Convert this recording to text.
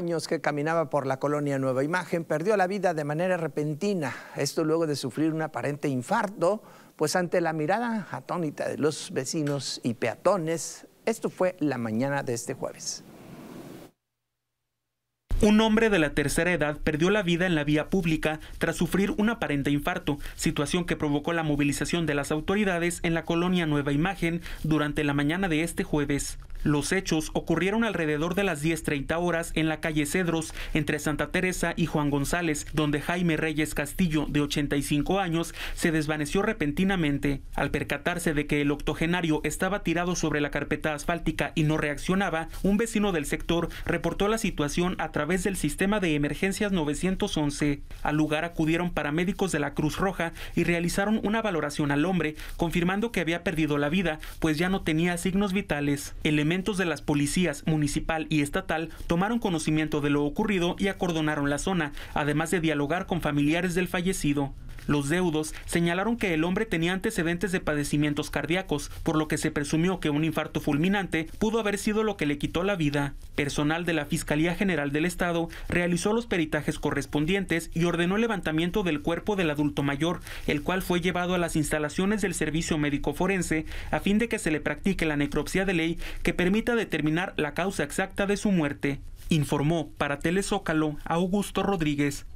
años que caminaba por la colonia Nueva Imagen perdió la vida de manera repentina, esto luego de sufrir un aparente infarto, pues ante la mirada atónita de los vecinos y peatones, esto fue la mañana de este jueves. Un hombre de la tercera edad perdió la vida en la vía pública tras sufrir un aparente infarto, situación que provocó la movilización de las autoridades en la colonia Nueva Imagen durante la mañana de este jueves. Los hechos ocurrieron alrededor de las 10.30 horas en la calle Cedros, entre Santa Teresa y Juan González, donde Jaime Reyes Castillo, de 85 años, se desvaneció repentinamente. Al percatarse de que el octogenario estaba tirado sobre la carpeta asfáltica y no reaccionaba, un vecino del sector reportó la situación a través del sistema de emergencias 911. Al lugar acudieron paramédicos de la Cruz Roja y realizaron una valoración al hombre, confirmando que había perdido la vida, pues ya no tenía signos vitales. Elementos de las policías municipal y estatal tomaron conocimiento de lo ocurrido y acordonaron la zona, además de dialogar con familiares del fallecido. Los deudos señalaron que el hombre tenía antecedentes de padecimientos cardíacos, por lo que se presumió que un infarto fulminante pudo haber sido lo que le quitó la vida. Personal de la Fiscalía General del Estado realizó los peritajes correspondientes y ordenó el levantamiento del cuerpo del adulto mayor, el cual fue llevado a las instalaciones del Servicio Médico Forense a fin de que se le practique la necropsia de ley que permita determinar la causa exacta de su muerte. Informó para Telezócalo Augusto Rodríguez.